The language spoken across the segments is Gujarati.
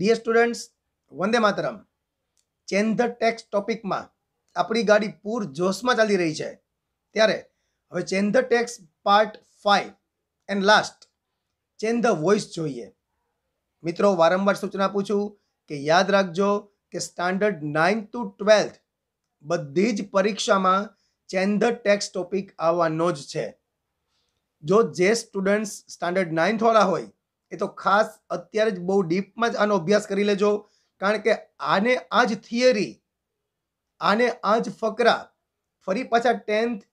ડિયર સ્ટુડન્ટ્સ વંદે માતરમ ચેન ટેક્સ ટોપિકમાં આપણી ગાડી પૂર જોશમાં ચાલી રહી છે ત્યારે હવે change the tense part five and last change the voice જોઈએ મિત્રો વારંવાર સૂચના આપું છું કે યાદ રાખજો કે સ્ટાન્ડર્ડ નાઇન્થ ટુ ટ્વેલ્થ બધી જ પરીક્ષામાં ચેન ટેક્સ ટોપિક આવવાનો જ છે જો જે સ્ટુડન્ટ્સ સ્ટાન્ડર્ડ નાઇન્થ વાળા હોય એ તો ખાસ અત્યારે જ બહુ ડીપમાં જ આનો અભ્યાસ કરી લેજો કારણ કે આને આ જ થિયરી આને આ જ ફકરા ફરી પાછા ટેન્થ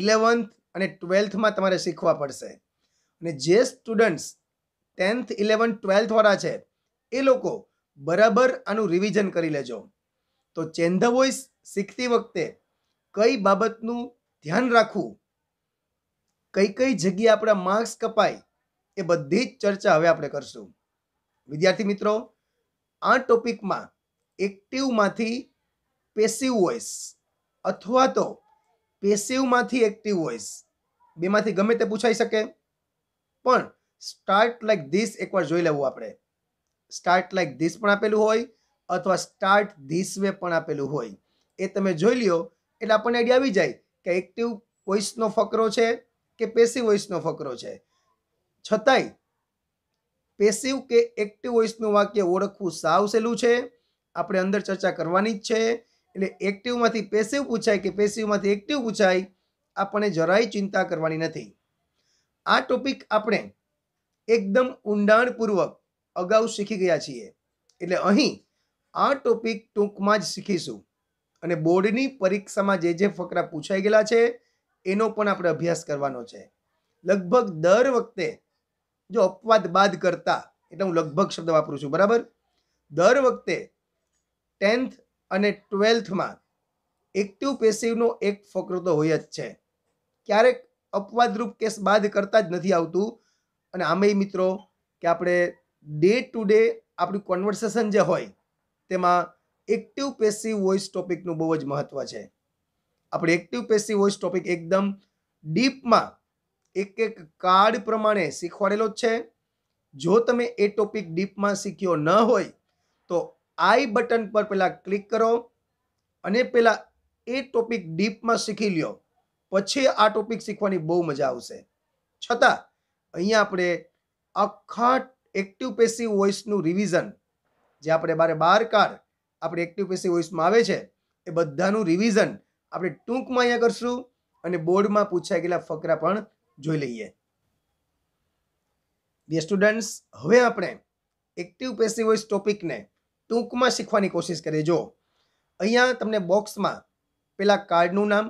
ઇલેવન્થ અને ટ્વેલ્થમાં તમારે શીખવા પડશે અને જે સ્ટુડન્ટ્સ ટેન્થ ઇલેવન્થ ટ્વેલ્થવાળા છે એ લોકો બરાબર આનું રિવિઝન કરી લેજો તો ચેન્ધ વોઇસ શીખતી વખતે કઈ બાબતનું ધ્યાન રાખવું કઈ કઈ જગ્યાએ આપણા માર્ક્સ કપાય એ બધી જ ચર્ચા હવે આપણે કરશું વિદ્યાર્થી મિત્રો આ ટોપિકમાં એક્ટિવમાંથી પેસિવ વોઇસ અથવા તો પેસિવમાંથી એક્ટિવ વોઇસ બેમાંથી ગમે તે પૂછાઈ શકે પણ સ્ટાર્ટ લાઇક ધીસ એકવાર જોઈ લેવું આપણે સ્ટાર્ટ લાઇક ધીસ પણ આપેલું હોય અથવા સ્ટાર્ટ ધીસ વે પણ આપેલું હોય એ તમે જોઈ લ્યો એટલે આપણને આઈડિયા આવી જાય કે એક્ટિવ વોઇસનો ફકરો છે કે પેસિવ વોઇસનો ફકરો છે છતાંય પેસિવ કે એક્ટિવ વોઇસનું વાક્ય ઓળખવું સાવ સહેલું છે આપણે અંદર ચર્ચા કરવાની જ છે એટલે એક્ટિવમાંથી પેસિવ પૂછાય કે પેસિવમાંથી એક્ટિવ પૂછાય આપણે જરાય ચિંતા કરવાની નથી આ ટોપિક આપણે એકદમ ઊંડાણપૂર્વક અગાઉ શીખી ગયા છીએ એટલે અહીં આ ટોપિક ટૂંકમાં જ શીખીશું અને બોર્ડની પરીક્ષામાં જે જે ફકરા પૂછાઈ ગયેલા છે એનો પણ આપણે અભ્યાસ કરવાનો છે લગભગ દર વખતે જો અપવાદ બાદ કરતા એટલે હું લગભગ શબ્દ વાપરું છું બરાબર દર વખતે ટેન્થ અને ટ્વેલ્થમાં એક્ટિવ પેસિવનો એક ફકરો તો હોય જ છે ક્યારેક અપવાદરૂપ કેસ બાદ કરતા જ નથી આવતું અને આમેય મિત્રો કે આપણે ડે ટુ ડે આપણું કોન્વર્સેશન જે હોય તેમાં એક્ટિવ પેસિવ વોઇસ ટોપિકનું બહુ જ મહત્ત્વ છે આપણે એક્ટિવ પેસિવ વોઇસ ટોપિક એકદમ ડીપમાં એક એક કાર્ડ પ્રમાણે શીખવાડેલો જ છે જો તમે એ ટોપિક ડીપમાં શીખ્યો ન હોય તો આઈ બટન પર પહેલાં ક્લિક કરો અને પહેલાં એ ટોપિક ડીપમાં શીખી લ્યો પછી આ ટોપિક શીખવાની બહુ મજા આવશે છતાં અહીંયા આપણે આખા એક્ટિવ પેસી વોઇસનું રિવિઝન જે આપણે બારે બાર કાર્ડ આપણે એક્ટિવ પેસી વોઇસમાં આવે છે એ બધાનું રિવિઝન આપણે ટૂંકમાં અહીંયા કરશું અને બોર્ડમાં પૂછાઈ ગયેલા ફકરા પણ જોઈ લઈએ ડિયર સ્ટુડન્ટ્સ હવે આપણે એક્ટિવ પેસિવ વોઇસ ટોપિકને ટૂંકમાં શીખવાની કોશિશ કરીએ જો અહીંયા તમને બોક્સમાં પેલા કાર્ડનું નામ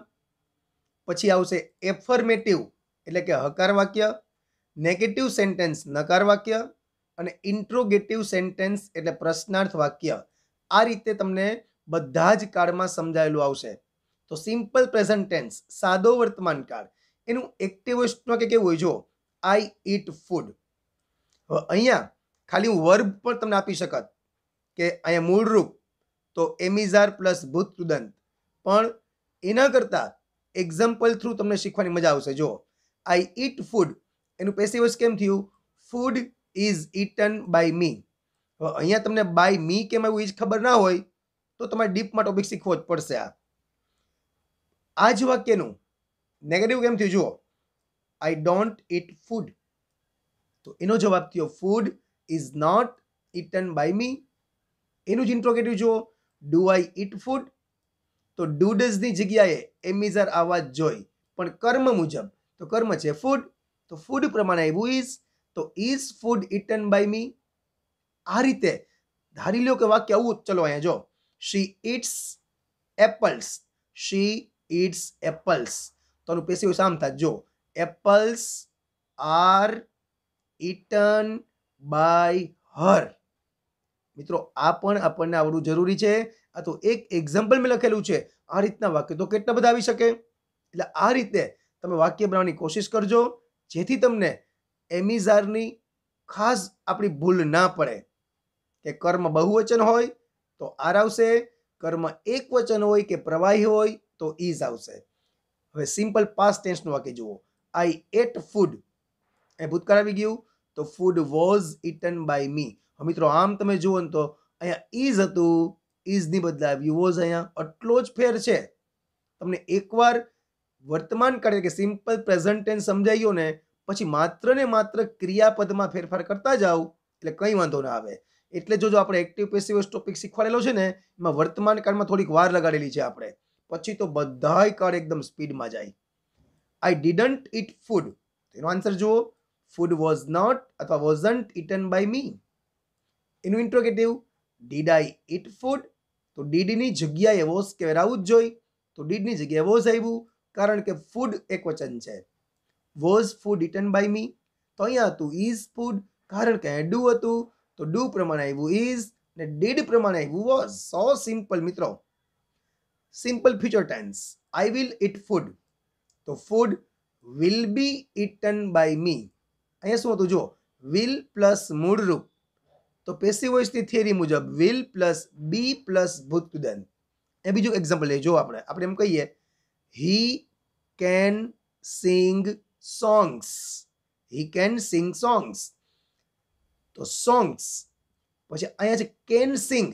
પછી આવશે એફર્મેટિવ એટલે કે હકાર વાક્ય નેગેટિવ સેન્ટેન્સ નકાર વાક્ય અને ઇન્ટ્રોગેટિવ સેન્ટેન્સ એટલે પ્રશ્નાર્થ વાક્ય આ રીતે તમને બધા જ કાર્ડમાં સમજાયેલું આવશે તો સિમ્પલ પ્રેઝન્ટ સાદો વર્તમાન કાર્ડ એનું એક્ટિવિસ્ટમાં કે કેવું હોય જો આઈ ઈટ ફૂડ હવે અહીંયા ખાલી હું વર્બ પણ તમને આપી શકત કે અહીંયા મૂળરૂપ તો એમિઝાર પ્લસ ભૂતકૃદંત પણ એના કરતાં એક્ઝામ્પલ થ્રુ તમને શીખવાની મજા આવશે જો આઈ ઈટ ફૂડ એનું પેસિવસ કેમ થયું food is eaten by me અહીંયા તમને બાય મી કેમ આવ્યું એ જ ખબર ના હોય તો તમારે ડીપમાં ટોપિક શીખવો જ પડશે આ જ વાક્યનું નેગેટિવ કેમ થયું જુઓ આઈ ડોન્ટ ઇટ ફૂડ તો એનો જવાબ થયો food is not eaten by me એનું જ ઇન્ટ્રોગેટિવ જુઓ ડુ આઈ ઇટ ફૂડ તો ડુ ડઝની જગ્યાએ એમિઝર આવવા જોઈ પણ કર્મ મુજબ તો કર્મ છે ફૂડ તો ફૂડ પ્રમાણે આવ્યું ઇઝ તો is food eaten by me આ રીતે ધારી લો કે વાક્ય આવું ચલો અહીંયા જો she eats apples she eats apples તો આનું પેસિવ સામ થાય જો apples are eaten by her મિત્રો આ પણ આપણને આવડવું જરૂરી છે આ તો એક એક્ઝામ્પલ મેં લખેલું છે આ રીતના વાક્ય તો કેટલા બધા આવી શકે એટલે આ રીતે તમે વાક્ય બનાવવાની કોશિશ કરજો જેથી તમને એમિઝારની ખાસ આપણી ભૂલ ના પડે કે કર્મ બહુવચન હોય તો આર આવશે કર્મ એક વચન હોય કે પ્રવાહી હોય તો ઈઝ આવશે હવે સિમ્પલ પાસ્ટ ટેન્સનું વાક્ય જુઓ આઈ એટ ફૂડ એ ભૂતકાળ આવી ગયું તો food was eaten by me હવે મિત્રો આમ તમે જુઓ ને તો અહીંયા ઇઝ હતું ઇઝની બદલે આવ્યું વોઝ અહીંયા આટલો જ ફેર છે તમને એકવાર વર્તમાન કાળ કે સિમ્પલ પ્રેઝન્ટ ટેન્સ સમજાઈ ગયો ને પછી માત્ર ને માત્ર ક્રિયાપદમાં ફેરફાર કરતા જાઓ એટલે કંઈ વાંધો ના આવે એટલે જો આપણે એક્ટિવ પેસિવ ટોપિક શીખવાડેલો છે ને એમાં વર્તમાન કાળમાં થોડીક વાર લગાડેલી છે આપણે પછી તો બધાય કાર એકદમ સ્પીડમાં જાય આઈ ડીડન્ટ ઇટ ફૂડ એનો આન્સર જુઓ ફૂડ વોઝ નોટ અથવા વોઝન્ટ ઇટન બાય મી એનું interrogative did I eat food તો ડીડની જગ્યાએ વોઝ કે આવું જ જોઈ તો ડીડની જગ્યાએ વોઝ આવ્યું કારણ કે ફૂડ એક વચન છે was food eaten by me તો અહીંયા હતું ઇઝ ફૂડ કારણ કે ડુ હતું તો ડુ પ્રમાણે આવ્યું ઇઝ ને ડીડ પ્રમાણે આવ્યું વોઝ સો સિમ્પલ મિત્રો simple future tense I will eat food તો food will be eaten by me અહીંયા શું હતું જો વિલ પ્લસ મૂળરૂપ તો પેસિવ થિયરી મુજબ વિલ પ્લસ બી પ્લસ ભૂતકુદન એ બીજું એક્ઝામ્પલ લઈએ જો આપણે આપણે એમ કહીએ he can sing songs he can sing songs તો સોંગ્સ પછી અહીંયા છે કેન સિંગ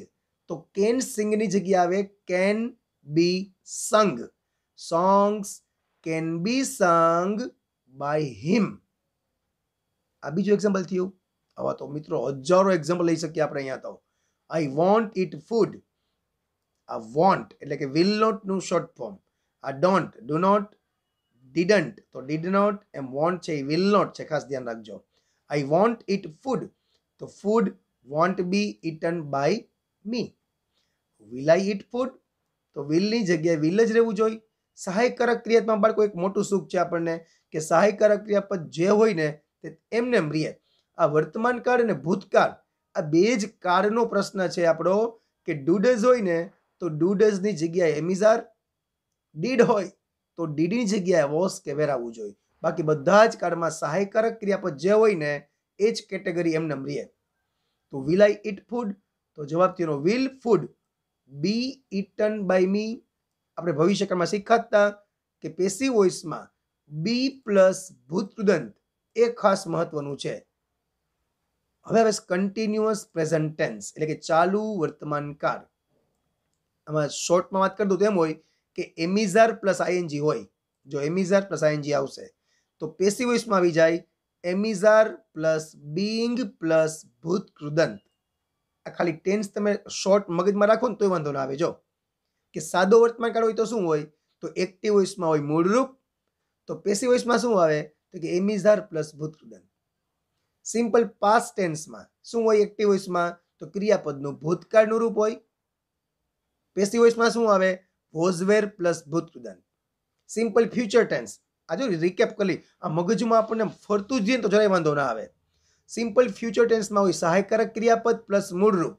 તો કેન સિંગની જગ્યાએ આવે can be sung. Songs can be sung by him. આ બીજું એક્ઝામ્પલ થયું આવા તો મિત્રો હજારો એક્ઝામ્પલ લઈ શકીએ આપણે અહીંયા તો આઈ વોન્ટ ઇટ ફૂડ આ વોન્ટ એટલે કે વિલ નોટનું શોર્ટ ફોર્મ આ ડોન્ટ ડુ નોટ ડીડન્ટ તો ડીડ નોટ એમ વોન્ટ છે વિલ નોટ છે ખાસ ધ્યાન રાખજો આઈ વોન્ટ ઇટ ફૂડ તો food won't be eaten by me will I eat food તો વિલની જગ્યાએ વિલ જ રહેવું જોઈએ સહાયકારક ક્રિયાતમાં બાળકો એક મોટું સુખ છે આપણને કે સહાયકારક ક્રિયાપદ જે હોય ને તે એમને એમ રહે આ વર્તમાન કાળ અને ભૂતકાળ આ બે જ કાળનો પ્રશ્ન છે આપણો કે ડુડઝ હોય ને તો ડુડઝની જગ્યાએ એમિઝાર ડીડ હોય તો ડીડની જગ્યાએ વોશ કે વેરાવવું જોઈએ બાકી બધા જ કાળમાં સહાયકારક ક્રિયાપદ જે હોય ને એ જ કેટેગરી એમને રહે તો વિલ આઈ ઇટ ફૂડ તો જવાબ તેનો will food be eaten by me આપણે ભવિષ્યકાળમાં શીખ્યા હતા કે પેસી વોઇસમાં બી પ્લસ ભૂતકૃદંત એ ખાસ મહત્વનું છે હવે હવે કન્ટિન્યુઅસ પ્રેઝન્ટેન્સ એટલે કે ચાલુ વર્તમાનકાળ આમાં શોર્ટમાં વાત કરતું દઉં તેમ હોય કે એમિઝાર પ્લસ આઈએનજી હોય જો એમિઝાર પ્લસ આઈએનજી આવશે તો પેસી વોઇસમાં આવી જાય એમિઝાર પ્લસ બિંગ પ્લસ ભૂતકૃદંત આ ખાલી ટેન્સ તમે શોર્ટ મગજમાં રાખો ને તોય વાંધો ના આવે જો કે સાદો વર્તમાનકાળ હોય તો શું હોય તો એક્ટિવ વોઇસમાં હોય મૂળરૂપ તો પેસિવ વોઇસમાં શું આવે તો કે એમિઝાર પ્લસ ભૂતકૃદન સિમ્પલ પાસ્ટ ટેન્સમાં શું હોય એક્ટિવ વોઇસમાં તો ક્રિયાપદનું ભૂતકાળનું રૂપ હોય પેસિવ વોઇસમાં શું આવે ભોજવેર પ્લસ ભૂતકૃદન સિમ્પલ ફ્યુચર ટેન્સ આ જો રિકેપ કરી આ મગજમાં આપણને ફરતું જઈએ તો જરાય વાંધો ના આવે સિમ્પલ ફ્યુચર ટેન્સમાં હોય સહાયકારક ક્રિયાપદ પ્લસ મૂળરૂપ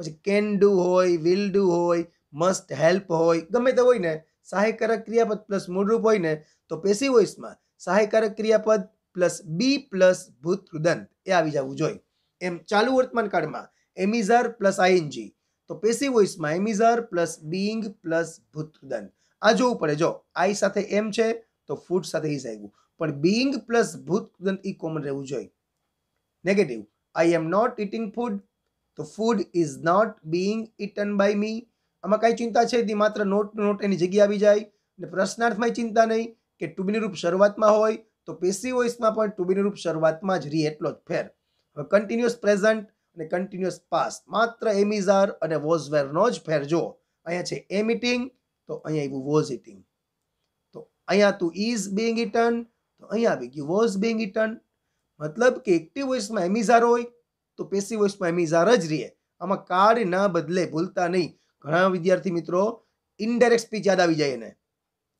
પછી કેન ડુ હોય વિલ ડુ હોય મસ્ટ હેલ્પ હોય ગમે તે હોય ને સહાયકારક ક્રિયાપદ પ્લસ મૂળરૂપ હોય ને તો પેસી વોઇસમાં સહાયકારક ક્રિયાપદ પ્લસ બી પ્લસ ભૂતૃદંત એ આવી જવું જોઈએ એમ ચાલુ વર્તમાન કાળમાં એમિઝાર પ્લસ આઈએનજી તો પેસી વોઇસમાં એમિઝાર પ્લસ બીંગ પ્લસ ભૂતૃદંત આ જોવું પડે જો આઈ સાથે એમ છે તો ફૂડ સાથે ઇઝ આવ્યું પણ બિંગ પ્લસ ભૂતદંત ઈ કોમન રહેવું જોઈએ negative I am not eating food તો food is not being eaten by me આમાં કાંઈ ચિંતા છે તે માત્ર નોટ નોટ એની જગ્યા આવી જાય અને પ્રશ્નાર્થમાં ચિંતા નહીં કે ટુબીની રૂપ શરૂઆતમાં હોય તો પેસી વોઇસમાં પણ ટુબીની રૂપ શરૂઆતમાં જ રી એટલો જ ફેર હવે કન્ટિન્યુઅસ પ્રેઝન્ટ અને કન્ટિન્યુઅસ પાસ માત્ર એમીઝ આર અને વોઝ વેરનો જ ફેર જો અહીંયા છે એમ ઇટિંગ તો અહીંયા આવ્યું વોઝ ઇટિંગ તો અહીંયા તું ઇઝ બિંગ ઇટન તો અહીંયા આવી ગયું વોઝ બિંગ ઇટન મતલબ કે એક્ટિવ વોઇસમાં એમિઝાર હોય તો પેસિવ વોઇસમાં એમિઝાર જ રહે આમાં કાર્ડ ના બદલે ભૂલતા નહીં ઘણા વિદ્યાર્થી મિત્રો ઇનડાયરેક્ટ સ્પીચ યાદ આવી જાય એને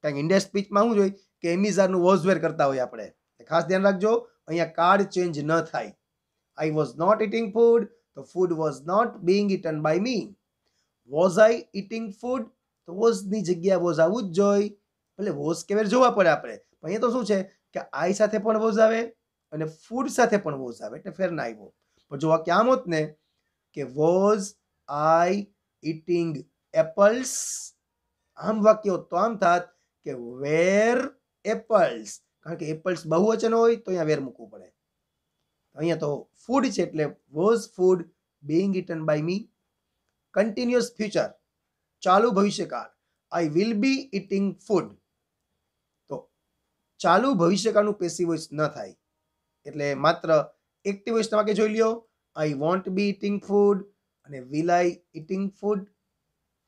કારણ કે ઇન્ડિયા સ્પીચમાં શું જોઈએ કે એમિઝારનું વોઝવેર કરતા હોય આપણે ખાસ ધ્યાન રાખજો અહીંયા કાર્ડ ચેન્જ ન થાય I was not eating food તો food was not being eaten by me was I eating food તો વોઝની જગ્યા વોઝ આવું જ જોઈએ એટલે વોઝ કેવેર જોવા પડે આપણે અહીંયા તો શું છે કે આઈ સાથે પણ વોઝ આવે અને ફૂડ સાથે પણ વોઝ આવે એટલે ફેર ના આવ્યો પણ જોવા વાક્ય આમ હોત ને કે વોઝ આઈ ઇટિંગ એપલ્સ આમ વાક્ય હોત તો આમ થાત કે વેર એપલ્સ કારણ કે એપલ્સ બહુવચન હોય તો અહીંયા વેર મૂકવું પડે અહીંયા તો ફૂડ છે એટલે was food being eaten by me continuous future ચાલુ ભવિષ્યકાળ I will be eating food તો ચાલુ ભવિષ્યકાળનું પેસી વોઇસ ન થાય એટલે માત્ર એક ટી વોઇસ વાક્ય જોઈ લ્યો I won't be eating food અને વિલ આઈ ઇટિંગ ફૂડ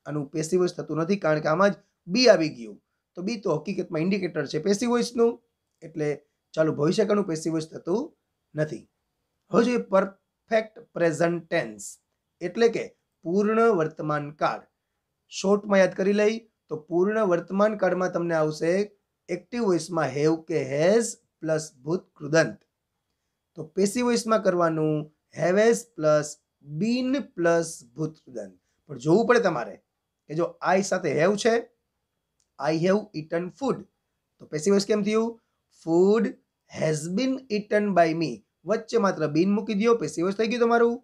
આનું પેસી વોઇસ થતું નથી કારણ કે આમાં જ બી આવી ગયું તો બી તો હકીકતમાં ઇન્ડિકેટર છે પેસી વોઇસનું એટલે ચાલુ ભવિષ્યકાળનું પેસી વોઇસ થતું નથી હવે જોઈએ પરફેક્ટ પ્રેઝન્ટ ટેન્સ એટલે કે પૂર્ણ વર્તમાન કાળ શોર્ટમાં યાદ કરી લઈ તો પૂર્ણ વર્તમાન કાળમાં તમને આવશે એક્ટિવ વોઇસમાં હેવ કે હેઝ પ્લસ ભૂત કૃદંત તો પેસી વોઇસમાં કરવાનું હેવેસ પ્લસ બીન પ્લસ ભૂતદંત પણ જોવું પડે તમારે કે જો આઈ સાથે હેવ છે આઈ હેવ ઇટન ફૂડ તો પેસી વોઇસ કેમ થયું food has been eaten by me વચ્ચે માત્ર બીન મૂકી દો પેસી વોઇસ થઈ ગયું તમારું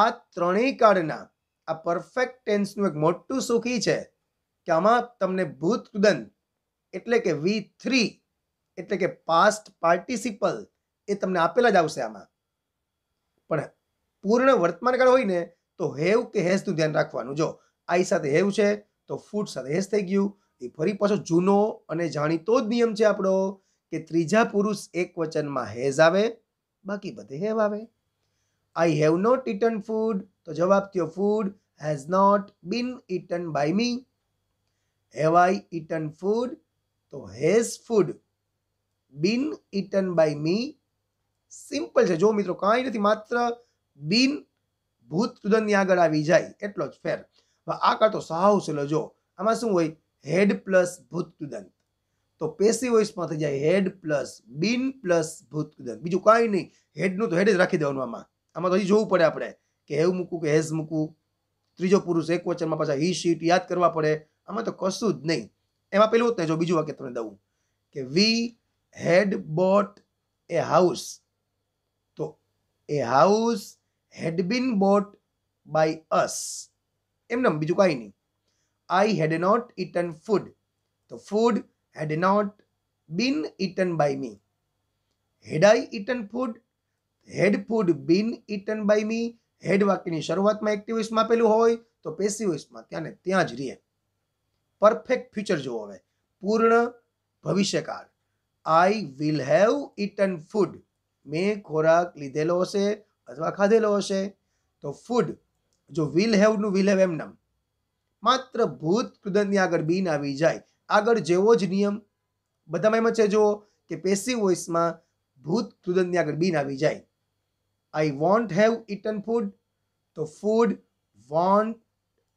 આ ત્રણેય કાળના આ પરફેક્ટ ટેન્સનું એક મોટું સુખી છે કે આમાં તમને ભૂતદંત એટલે કે વી થ્રી એટલે કે પાસ્ટ પાર્ટિસિપલ એ તમને આપેલા જ આવશે આમાં પણ પૂર્ણ વર્તમાનકાળ હોય ને તો હેવ કે હેઝનું ધ્યાન રાખવાનું જો આઈ સાથે હેવ છે તો ફૂડ સાથે હેઝ થઈ ગયું એ ફરી પાછો જૂનો અને જાણીતો જ નિયમ છે આપણો કે ત્રીજા પુરુષ એક વચનમાં હેઝ આવે બાકી બધે હેવ આવે I have not eaten food તો જવાબ થયો food has not been eaten by me have I eaten food તો has food been eaten by me simple છે જો મિત્રો કાંઈ નથી માત્ર બિન ભૂત રુદનની આગળ આવી જાય એટલો જ ફેર આ કાઢતો સાવ સહેલો જો આમાં શું હોય હેડ પ્લસ ભૂત રુદન તો પેસી વોઇસમાં થઈ જાય હેડ પ્લસ બિન પ્લસ ભૂત રુદન બીજું કાંઈ નહીં હેડનું તો હેડ જ રાખી દેવાનું આમાં આમાં તો હજી જોવું પડે આપણે કે હેવ મૂકવું કે હેઝ મૂકવું ત્રીજો પુરુષ એક વચનમાં પાછા હી શીટ યાદ કરવા પડે આમાં તો કશું જ નહીં એમાં પેલું જ નહીં જો બીજું વાક્ય તમને દઉં કે we had bought a house a house had been bought by us એમ નામ બીજું કાંઈ નહીં I had not eaten food તો food had not been eaten by me had I eaten food had food been eaten by me had વાક્યની શરૂઆતમાં એક્ટિવિસ્ટમાં આપેલું હોય તો પેસિવિસ્ટમાં ત્યાં ને ત્યાં જ રહીએ પરફેક્ટ ફ્યુચર જુઓ હવે પૂર્ણ ભવિષ્યકાળ I will have eaten food મેં ખોરાક લીધેલો હશે અથવા ખાધેલો હશે તો ફૂડ જો વિલ હેવનું વિલ હેવ એમનામ માત્ર ભૂત કૃદંતની આગળ બીન આવી જાય આગળ જેવો જ નિયમ બધામાં એમ જ છે જુઓ કે પેસિવ વોઇસમાં ભૂત કૃદંતની આગળ બીન આવી જાય I won't have eaten food તો ફૂડ વોન્ટ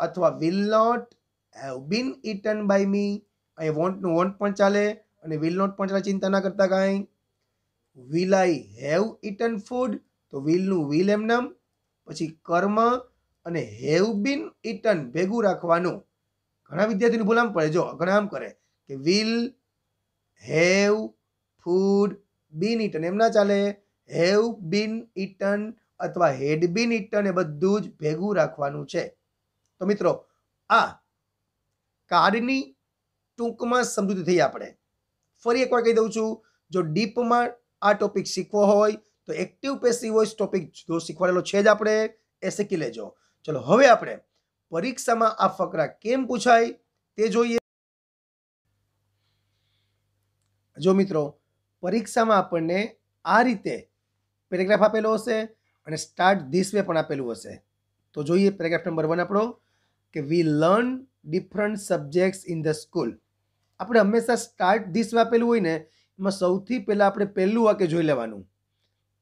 અથવા will not have been eaten by me I વોન્ટનું વોન્ટ પણ ચાલે અને વિલ નોટ પણ ચાલે ચિંતા ના કરતા કાંઈ will I have eaten food તો વિલનું વિલ એમ નામ પછી કર્મ અને હેવ બીન ઇટન ભેગું રાખવાનું ઘણા વિદ્યાર્થીને ભૂલ આમ પડે જો ઘણા આમ કરે કે will have food been eaten એમ ના ચાલે હેવ બીન ઇટન અથવા હેડ બીન ઇટન એ બધું જ ભેગું રાખવાનું છે તો મિત્રો આ કાર્ડની ટૂંકમાં સમજૂતી થઈ આપણે ફરી એકવાર કહી દઉં છું જો ડીપમાં આ ટોપિક શીખવો હોય તો એક્ટિવ પેસી વોઇસ ટોપિક જો શીખવાડેલો છે જ આપણે એ શીખી લેજો ચલો હવે આપણે પરીક્ષામાં આ ફકરા કેમ પૂછાય તે જોઈએ જો મિત્રો પરીક્ષામાં આપણને આ રીતે પેરેગ્રાફ આપેલો હશે અને સ્ટાર્ટ ધીસ વે પણ આપેલું હશે તો જોઈએ પેરેગ્રાફ નંબર વન આપણો કે we learn different subjects in the school આપણે હંમેશા સ્ટાર્ટ ધીસ વે આપેલું હોય ને માં સૌથી પહેલાં આપણે પહેલું વાક્ય જોઈ લેવાનું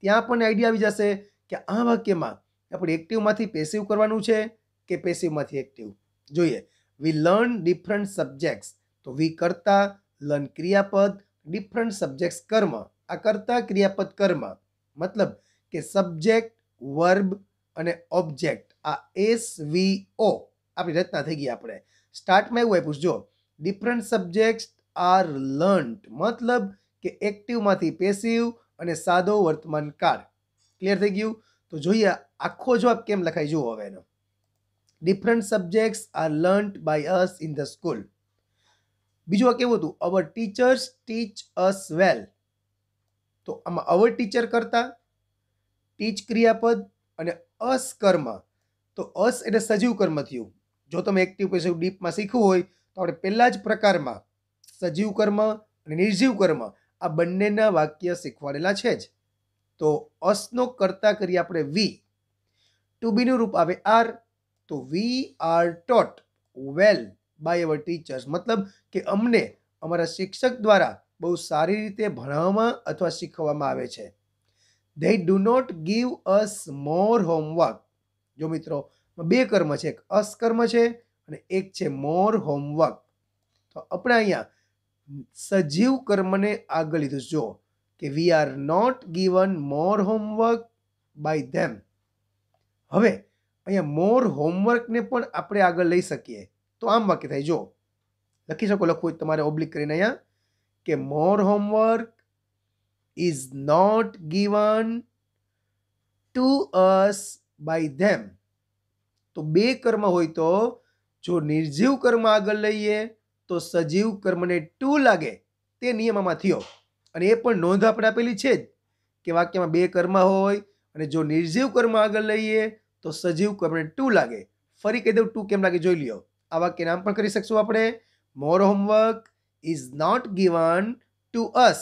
ત્યાં પણ આઈડિયા આવી જશે કે આ વાક્યમાં આપણે એક્ટિવમાંથી પેસિવ કરવાનું છે કે પેસિવમાંથી એક્ટિવ જોઈએ વી લર્ન ડિફરન્ટ સબ્જેક્ટ્સ તો વી કરતા લર્ન ક્રિયાપદ ડિફરન્ટ સબ્જેક્ટ્સ કર્મ આ કરતા ક્રિયાપદ કર્મ મતલબ કે સબ્જેક્ટ વર્બ અને ઓબ્જેક્ટ આ એસ વી ઓ આપણી રચના થઈ ગઈ આપણે સ્ટાર્ટમાં એવું આપ્યું જો ડિફરન્ટ સબ્જેક્ટ આર લર્ન્ટ મતલબ કે એક્ટિવમાંથી પેસિવ અને સાદો વર્તમાન કાળ ક્લિયર થઈ ગયું તો જોઈએ આખો જવાબ કેમ લખાય જુઓ હવે એનો different subjects are learnt by us in the school બીજું આ કેવું હતું અવર ટીચર્સ ટીચ અસ વેલ તો આમાં અવર ટીચર કરતા ટીચ ક્રિયાપદ અને અસ કર્મ તો અસ એટલે સજીવ કર્મ થયું જો તમે એક્ટિવ પેસિવ ડીપમાં શીખવું હોય તો આપણે પહેલાં જ પ્રકારમાં સજીવ કર્મ અને નિર્જીવ કર્મ આ બંનેના વાક્ય શીખવાડેલા છે જ તો અસનો કરતા કરી આપણે વી ટુ બીનું રૂપ આવે આર તો we are taught well by our teachers મતલબ કે અમને અમારા શિક્ષક દ્વારા બહુ સારી રીતે ભણાવવામાં અથવા શીખવવામાં આવે છે they do not give us more homework જો મિત્રો બે કર્મ છે એક અસ કર્મ છે અને એક છે મોર હોમવર્ક તો આપણે અહીંયા સજીવ કર્મને આગળ લીધું જો કે we are not given more homework by them હવે અહીંયા મોર હોમવર્કને પણ આપણે આગળ લઈ શકીએ તો આમ વાક્ય થાય જો લખી શકો લખવું તમારે ઓબ્લિક કરીને અહીંયા કે more homework is not given to us by them તો બે કર્મ હોય તો જો નિર્જીવ કર્મ આગળ લઈએ તો સજીવ કર્મને ટુ લાગે તે નિયમમાં થયો અને એ પણ નોંધ આપણે આપેલી છે જ કે વાક્યમાં બે કર્મ હોય અને જો નિર્જીવ કર્મ આગળ લઈએ તો સજીવ કર્મને ટુ લાગે ફરી કહી દઉં ટુ કેમ લાગે જોઈ લ્યો આ વાક્ય નામ પણ કરી શકશું આપણે more homework is not given to us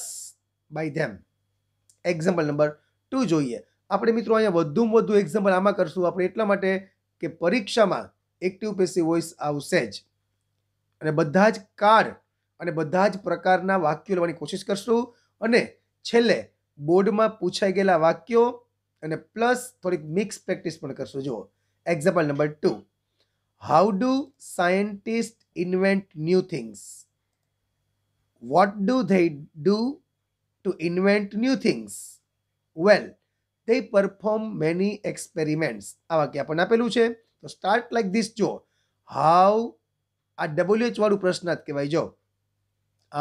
by them example number two જોઈએ આપણે મિત્રો અહીંયા વધુમાં વધુ એક્ઝામ્પલ આમાં કરશું આપણે એટલા માટે કે પરીક્ષામાં એક્ટિવ પેસી વોઇસ આવશે જ અને બધા જ કાર્ડ અને બધા જ પ્રકારના વાક્યો લેવાની કોશિશ કરશું અને છેલ્લે બોર્ડમાં પૂછાઈ ગયેલા વાક્યો અને પ્લસ થોડીક મિક્સ પ્રેક્ટિસ પણ કરશું જુઓ example number two how do scientist invent new things what do they do to invent new things well they perform many experiments આ વાક્ય આપણને આપેલું છે તો સ્ટાર્ટ લાઈક ધીસ જુઓ હાઉ આ પ્રશ્ન પ્રશ્નાર્થ કહેવાય જો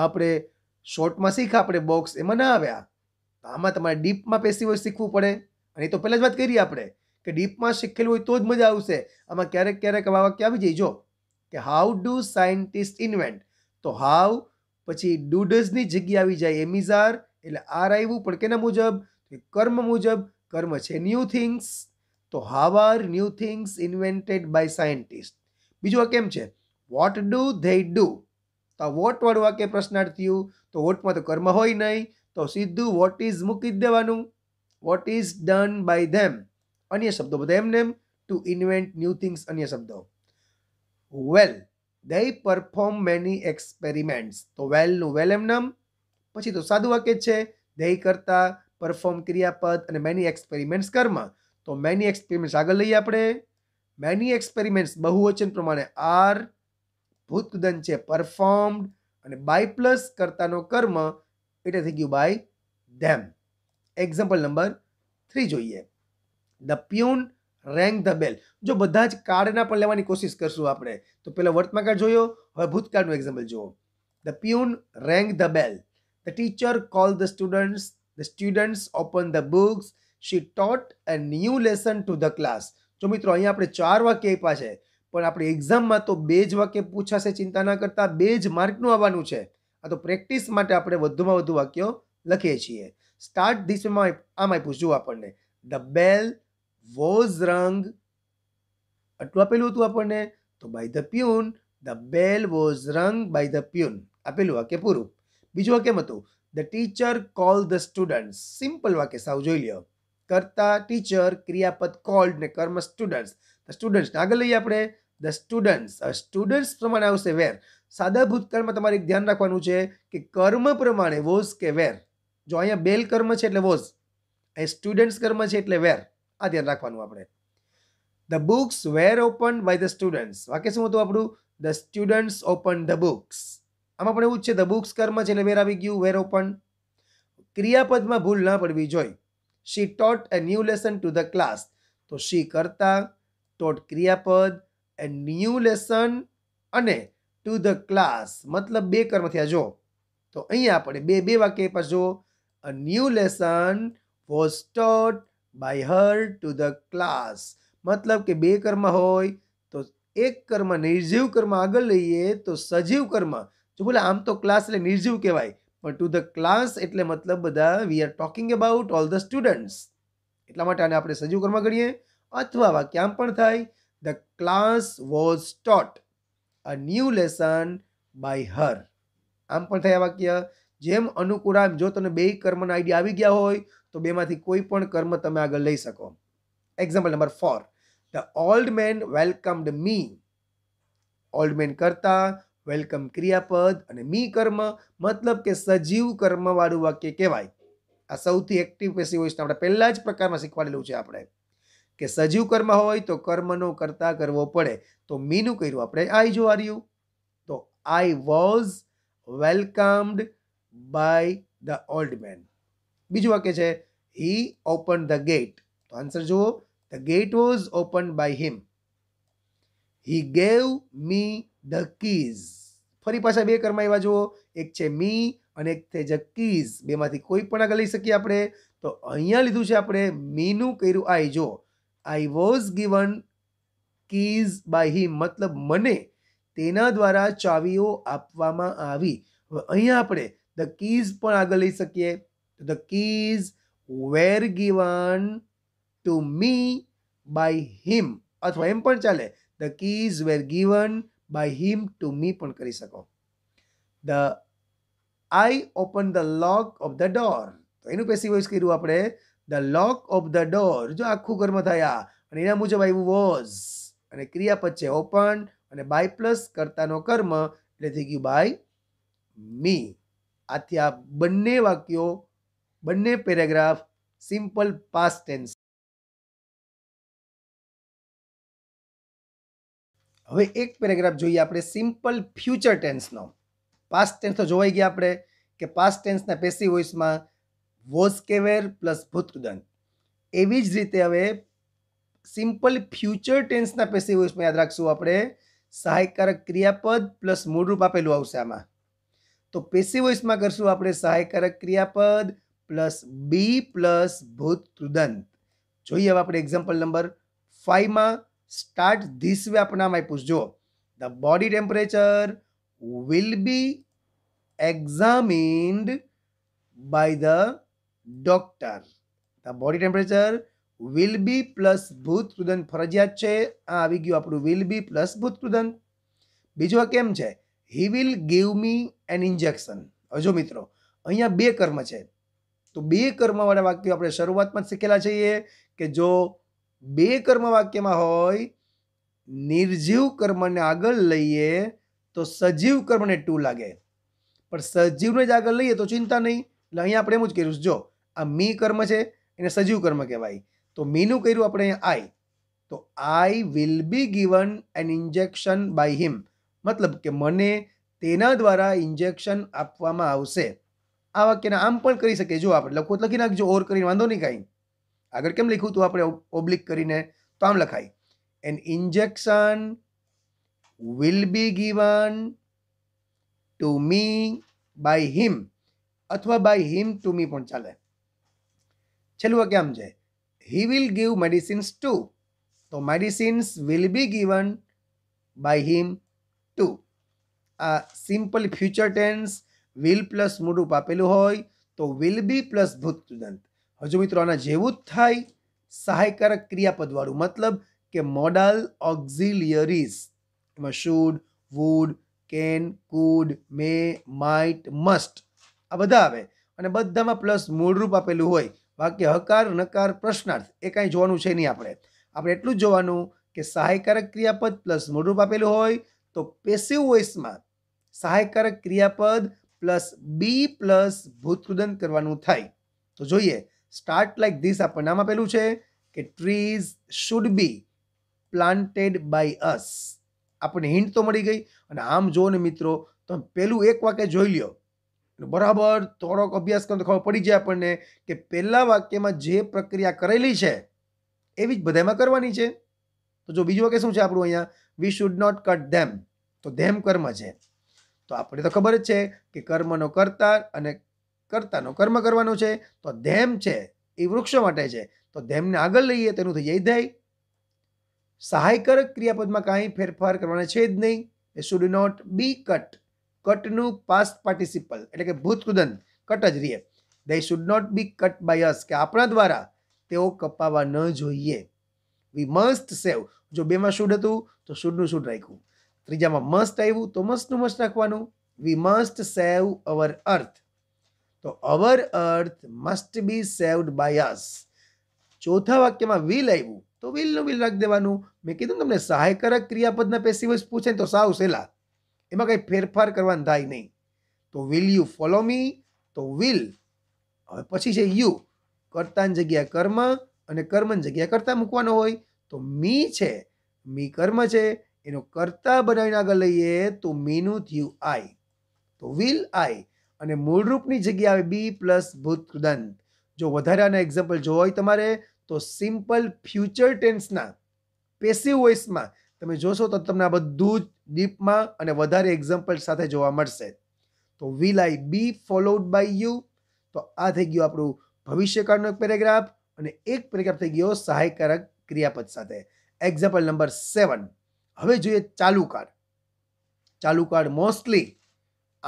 આપણે શોર્ટમાં શીખ આપણે બોક્સ એમાં ના આવ્યા આમાં તમારે ડીપમાં હોય શીખવું પડે અને એ તો પહેલાં જ વાત કરી આપણે કે ડીપમાં શીખેલું હોય તો જ મજા આવશે આમાં ક્યારેક ક્યારેક આવા વાક્ય આવી જઈ જો કે હાઉ ડુ સાયન્ટિસ્ટ ઇન્વેન્ટ તો હાઉ પછી ડુડઝની જગ્યા આવી જાય એમિઝાર એટલે આર આવ્યું પણ કેના મુજબ કર્મ મુજબ કર્મ છે ન્યૂ થિંગ્સ તો how are new things invented by scientist બીજું આ કેમ છે વોટ ડુ ધે ડુ તો વોટવાળું વાક્ય પ્રશ્નાર્થ તો વોટમાં તો કર્મ હોય નહીં તો સીધું વોટ ઇઝ મૂકી જ દેવાનું what is done by them અન્ય શબ્દો બધા એમ નેમ ટુ ઇન્વેન્ટ ન્યૂ થિંગ્સ અન્ય શબ્દો well they perform many experiments તો વેલનું વેલ એમ નામ પછી તો સાદું વાક્ય છે દે કરતા પરફોર્મ ક્રિયાપદ અને મેની એક્સપેરિમેન્ટ્સ કર્મ તો મેની એક્સપેરિમેન્ટ્સ આગળ લઈએ આપણે મેની એક્સપેરિમેન્ટ્સ બહુવચન પ્રમાણે આર ભૂતદન છે પરફોર્મ્ડ અને બાય પ્લસ કરતાનો કર્મ એટલે થઈ ગયું by them example number three જોઈએ the peon rang the bell જો બધા જ કાર્ડના પણ લેવાની કોશિશ કરશું આપણે તો પેલો વર્તમાન કાર્ડ જોયો હવે ભૂતકાળનું એક્ઝામ્પલ જુઓ the peon rang the bell the teacher call the students the students open the books she taught a new lesson to the class જો મિત્રો અહીંયા આપણે ચાર વાક્ય આપ્યા છે પણ આપણી એક્ઝામમાં તો બે જ વાક્ય પૂછાશે ચિંતા ના કરતા બે જ માર્કનું આવવાનું છે આ તો પ્રેક્ટિસ માટે આપણે વધુમાં વધુ વાક્યો લખીએ છીએ સ્ટાર્ટ ધીસમાં આમ આપ્યું જુઓ આપણને ધ બેલ વોઝ રંગ અટલું આપેલું હતું આપણને તો by the peon the bell was rang by the peon આપેલું વાક્ય પૂરું બીજું વાક્યમ હતું the teacher call the students simple વાક્ય સાવ જોઈ લ્યો કરતા ટીચર ક્રિયાપદ કોલ્ડ ને કર્મ સ્ટુડન્ટ્સ સ્ટુડન્ટ્સને આગળ લઈએ આપણે ધ સ્ટુડન્ટ્સ સ્ટુડન્ટ્સ પ્રમાણે આવશે વેર સાદા ભૂતકાળમાં તમારે ધ્યાન રાખવાનું છે કે કર્મ પ્રમાણે વોઝ કે વેર જો અહીંયા બેલ કર્મ છે એટલે વોઝ અહીં સ્ટુડન્ટ્સ કર્મ છે એટલે વેર આ ધ્યાન રાખવાનું આપણે the books were open by the students વાક્ય શું હતું આપણું the students open the books આમાં પણ એવું જ છે ધ બુક્સ કર્મ છે એટલે વેર આવી ગયું વેર ઓપન ક્રિયાપદમાં ભૂલ ના પડવી જોઈ she taught a new lesson to the class તો શી કરતા ટોટ ક્રિયાપદ એ ન્યૂ લેસન અને ટુ ધ ક્લાસ મતલબ બે કર્મ થયા જો તો અહીંયા આપણે બે બે વાક્ય પર જો a new lesson was taught by her to the class મતલબ કે બે કર્મ હોય તો એક કર્મ નિર્જીવ કર્મ આગળ લઈએ તો સજીવ કર્મ જો બોલે આમ તો ક્લાસ એટલે નિર્જીવ કહેવાય પણ ટુ ધ ક્લાસ એટલે મતલબ બધા we are talking about all the students એટલા માટે આને આપણે સજીવ કર્મ ગણીએ અથવા વાક્યામ પણ થાય The class was taught a new lesson by her. આમ પણ થયા વાક્ય જેમ અનુકૂળામ જો તમને બે કર્મના આઈડિયા આવી ગયા હોય તો બેમાંથી કોઈ પણ કર્મ તમે આગળ લઈ શકો example number four the old man welcomed me old man કરતા વેલકમ ક્રિયાપદ અને મી કર્મ મતલબ કે સજીવ કર્મવાળું વાક્ય કહેવાય આ સૌથી એક્ટિવ પેસી વોઇસને આપણે પહેલાં જ પ્રકારમાં શીખવાડેલું છે આપણે કે સજીવ કર્મ હોય તો કર્મનો કરતા કરવો પડે તો મીનું કર્યું આપણે આઈ જો આર યુ તો I was welcomed by the old man બીજું વાક્ય છે હી ઓપન ધ ગેટ તો આન્સર જુઓ the gate was open by him he gave me the keys ફરી પાછા બે કર્મ એવા જુઓ એક છે મી અને એક છે ધ કીઝ બેમાંથી કોઈ પણ આગળ લઈ શકીએ આપણે તો અહીંયા લીધું છે આપણે મીનું કર્યું આઈ જુઓ I was given keys by him મતલબ મને તેના દ્વારા ચાવીઓ આપવામાં આવી અહીંયા આપણે ધ કીઝ પણ આગળ લઈ શકીએ તો the keys were given to me by him અથવા એમ પણ ચાલે the keys were given by him to me પણ કરી શકો the I open the lock of the door તો એનું પેસી વોઇસ કર્યું આપણે the lock of the door જો આખું કર્મ થયા અને એના મુજબ આવ્યું વોઝ અને ક્રિયા છે ઓપન અને બાય પ્લસ કરતાનો કર્મ એટલે થઈ ગયું બાય મી આથી આ બંને વાક્યો બંને પેરેગ્રાફ સિમ્પલ પાસ્ટ ટેન્સ હવે એક પેરેગ્રાફ જોઈએ આપણે સિમ્પલ ફ્યુચર ટેન્સનો પાસ્ટ ટેન્સ તો જોવાઈ ગયા આપણે કે પાસ્ટ ટેન્સના પેસી વોઇસમાં વોઝકેવેર પ્લસ ભૂતદંત એવી જ રીતે હવે સિમ્પલ ફ્યુચર ટેન્સના પેસિવ વોઇસમાં યાદ રાખશું આપણે સહાયકારક ક્રિયાપદ પ્લસ મૂળરૂપ આપેલું આવશે આમાં તો પેસિવ વોઇસમાં કરશું આપણે સહાયકારક ક્રિયાપદ પ્લસ બી પ્લસ ભૂતદંત જોઈએ હવે આપણે એક્ઝામ્પલ નંબર ફાઇવમાં સ્ટાર્ટ ધીસ વે આપણે નામ આપ્યું the body temperature will be examined by the doctor the body temperature will be plus ભૂત રુદન ફરજિયાત છે આ આવી ગયું આપણું વિલ બી પ્લસ ભૂત રુદન બીજો કેમ છે he will give me an injection હજો મિત્રો અહીંયા બે કર્મ છે તો બે કર્મવાળા વાક્યો આપણે શરૂઆતમાં જ શીખેલા છીએ કે જો બે કર્મ વાક્યમાં હોય નિર્જીવ કર્મને આગળ લઈએ તો સજીવ કર્મને ટુ લાગે પણ સજીવને જ આગળ લઈએ તો ચિંતા નહીં એટલે અહીંયા આપણે એમ જ કર્યું જો આ મી કર્મ છે એને સજીવ કર્મ કહેવાય તો મીનું કર્યું આપણે અહીંયા આઈ તો I will be given an injection by him મતલબ કે મને તેના દ્વારા ઇન્જેક્શન આપવામાં આવશે આ વાક્યને આમ પણ કરી શકે જો આપણે લખવું લખી નાખજો ઓર કરીને વાંધો નહીં કાંઈ આગળ કેમ લખ્યું તું આપણે ઓબ્લિક કરીને તો આમ લખાય an injection will be given to me by him અથવા બાય હિમ ટુ મી પણ ચાલે છેલ્લું કેમ છે he will give medicines to તો medicines will be given by him to આ simple future tense will plus મૂળરૂપ આપેલું હોય તો વિલ બી પ્લસ ભૂત તુદંત હજુ મિત્રો આના જેવું જ થાય સહાયકારક ક્રિયાપદવાળું મતલબ કે મોડલ ઓક્ઝિલિયરીઝ એમાં should would can could may might must આ બધા આવે અને બધામાં પ્લસ મૂળરૂપ આપેલું હોય બાકી હકાર નકાર પ્રશ્નાર્થ એ કાંઈ જોવાનું છે નહીં આપણે આપણે એટલું જ જોવાનું કે સહાયકારક ક્રિયાપદ પ્લસ મૂળરૂપ આપેલું હોય તો પેસિવ વોઇસમાં સહાયકારક ક્રિયાપદ પ્લસ બી પ્લસ ભૂતકૃદન કરવાનું થાય તો જોઈએ સ્ટાર્ટ લાઇક ધીસ આપણને નામ આપેલું છે કે trees should be planted by us આપણને હિન્ટ તો મળી ગઈ અને આમ જો ને મિત્રો તમે પહેલું એક વાક્ય જોઈ લ્યો બરાબર થોડોક અભ્યાસ કરો તો ખબર પડી જાય આપણને કે પહેલાં વાક્યમાં જે પ્રક્રિયા કરેલી છે એવી જ બધામાં કરવાની છે તો જો બીજું વાક્ય શું છે આપણું અહીંયા we should not cut them તો ધેમ કર્મ છે તો આપણે તો ખબર જ છે કે કર્મનો કરતા અને કરતાનો કર્મ કરવાનો છે તો ધેમ છે એ વૃક્ષો માટે છે તો ધેમને આગળ લઈએ તેનું થઈ જાય ધ્યેય સહાયકારક ક્રિયાપદમાં કાંઈ ફેરફાર કરવાના છે જ નહીં એ શુડ નોટ બી કટ કટનું પાસ્ટ પાર્ટિસિપલ એટલે કે ભૂતકૃદન કટ જ રીએ they should not be cut by us કે આપણા દ્વારા તેઓ કપાવા ન જોઈએ વી મસ્ટ સેવ જો બેમાં શુડ હતું તો શુડનું શુડ રાખ્યું ત્રીજામાં મસ્ટ આવ્યું તો મસ્ટનું મસ્ટ રાખવાનું we must save our earth તો our earth must be saved by us ચોથા વાક્યમાં વિલ આવ્યું તો વિલનું વિલ રાખી દેવાનું મેં કીધું તમને સહાયકારક ક્રિયાપદના પેસિવસ પૂછે તો સાવ સહેલા એમાં કંઈ ફેરફાર કરવાનું થાય નહીં તો વિલ યુ ફોલો મી તો વિલ હવે પછી છે યુ કર્તાની જગ્યા કર્મ અને કર્મની જગ્યા કર્તા મૂકવાનો હોય તો મી છે મી કર્મ છે એનો કર્તા બનાવીને આગળ લઈએ તો મીનું થયું આઈ તો વિલ આઈ અને મૂળરૂપની જગ્યા આવે બી પ્લસ ભૂત ભૂતકૃદંત જો વધારાના એક્ઝામ્પલ જોવા હોય તમારે તો સિમ્પલ ફ્યુચર ટેન્સના પેસિવ વોઇસમાં તમે જોશો તો તમને આ બધું જ ડીપમાં અને વધારે એક્ઝામ્પલ સાથે જોવા મળશે તો will I be followed by you તો આ થઈ ગયું આપણું ભવિષ્યકાળનો એક પેરેગ્રાફ અને એક પેરેગ્રાફ થઈ ગયો સહાયકારક ક્રિયાપદ સાથે એક્ઝામ્પલ નંબર સેવન હવે જોઈએ ચાલુ કાર્ડ ચાલુ કાર્ડ મોસ્ટલી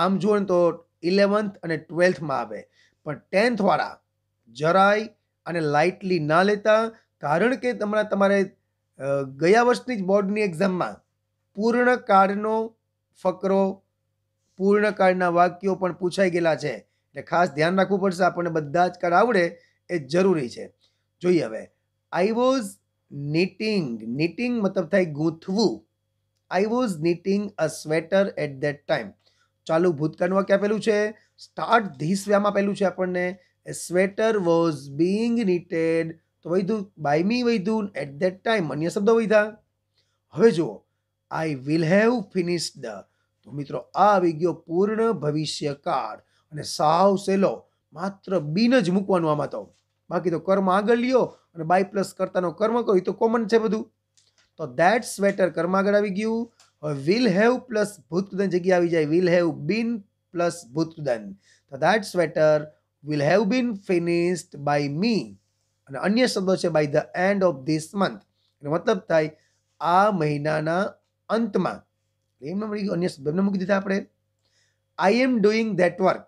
આમ જુઓ ને તો ઇલેવન્થ અને ટ્વેલ્થમાં આવે પણ ટેન્થવાળા જરાય અને લાઇટલી ના લેતા કારણ કે તમારા તમારે ગયા વર્ષની જ બોર્ડની એક્ઝામમાં પૂર્ણકાળનો ફકરો પૂર્ણકાળના વાક્યો પણ પૂછાઈ ગયેલા છે એટલે ખાસ ધ્યાન રાખવું પડશે આપણને બધા જ કાળ આવડે એ જરૂરી છે જોઈએ હવે આઈ વોઝ નીટિંગ નીટિંગ મતલબ થાય ગૂંથવું I was knitting a sweater at that time ચાલુ ભૂતકાળનું વાક્ય આપેલું છે સ્ટાર્ટ ધીસ વ્યામાં આપેલું છે આપણને a sweater was being knitted તો વૈધું બાય મી વૈધું એટ ધેટ ટાઈમ અન્ય શબ્દો વૈધા હવે જુઓ I will have finish the તો મિત્રો આ આવી ગયો પૂર્ણ ભવિષ્યકાળ અને સાવ સેલો માત્ર બિન જ મૂકવાનું આમાં તો બાકી તો કર્મ આગળ લ્યો અને બાય પ્લસ કરતાનો કર્મ કરો એ તો કોમન છે બધું તો દેટ સ્વેટર કર્મ આગળ આવી ગયું હવે વિલ હેવ પ્લસ ભૂતદન જગ્યા આવી જાય વિલ હેવ બિન પ્લસ ભૂતદન તો that sweater will have been finished by me અને અન્ય શબ્દો છે by the end of this month એનો મતલબ થાય આ મહિનાના અંતમાં એમને મળી અન્ય શબ્દ એમને મૂકી દીધા આપણે I am doing that work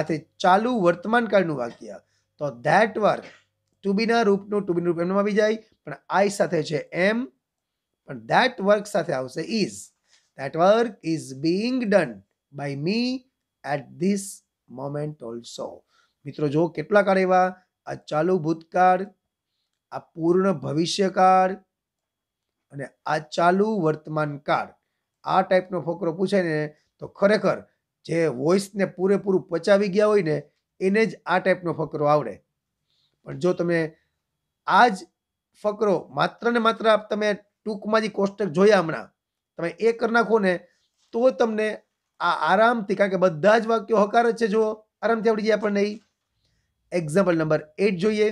આથી થઈ ચાલુ વર્તમાનકાળનું વાક્ય તો ધેટ વર્ક ટુ બીના રૂપનું ટુ બીનું રૂપ એમનામાં આવી જાય પણ આઈ સાથે છે એમ પણ ધેટ વર્ક સાથે આવશે is that work is being done by me at this moment also મિત્રો જો કેટલા કાળ એવા આ ચાલુ ભૂતકાળ આ પૂર્ણ ભવિષ્યકાળ અને આ ચાલુ વર્તમાન કાળ આ ટાઈપનો ફકરો પૂછાય ને તો ખરેખર જે વોઇસને પૂરેપૂરું પચાવી ગયા હોય ને એને જ આ ટાઈપનો ફકરો આવડે પણ જો તમે આ જ ફકરો માત્ર ને માત્ર તમે ટૂંકમાં જે કોષ્ટક જોયા હમણાં તમે એ કરી નાખો ને તો તમને આ આરામથી કારણ કે બધા જ વાક્યો હકાર જ છે જો આરામથી આવડી ગયા પણ નહીં એક્ઝામ્પલ નંબર એટ જોઈએ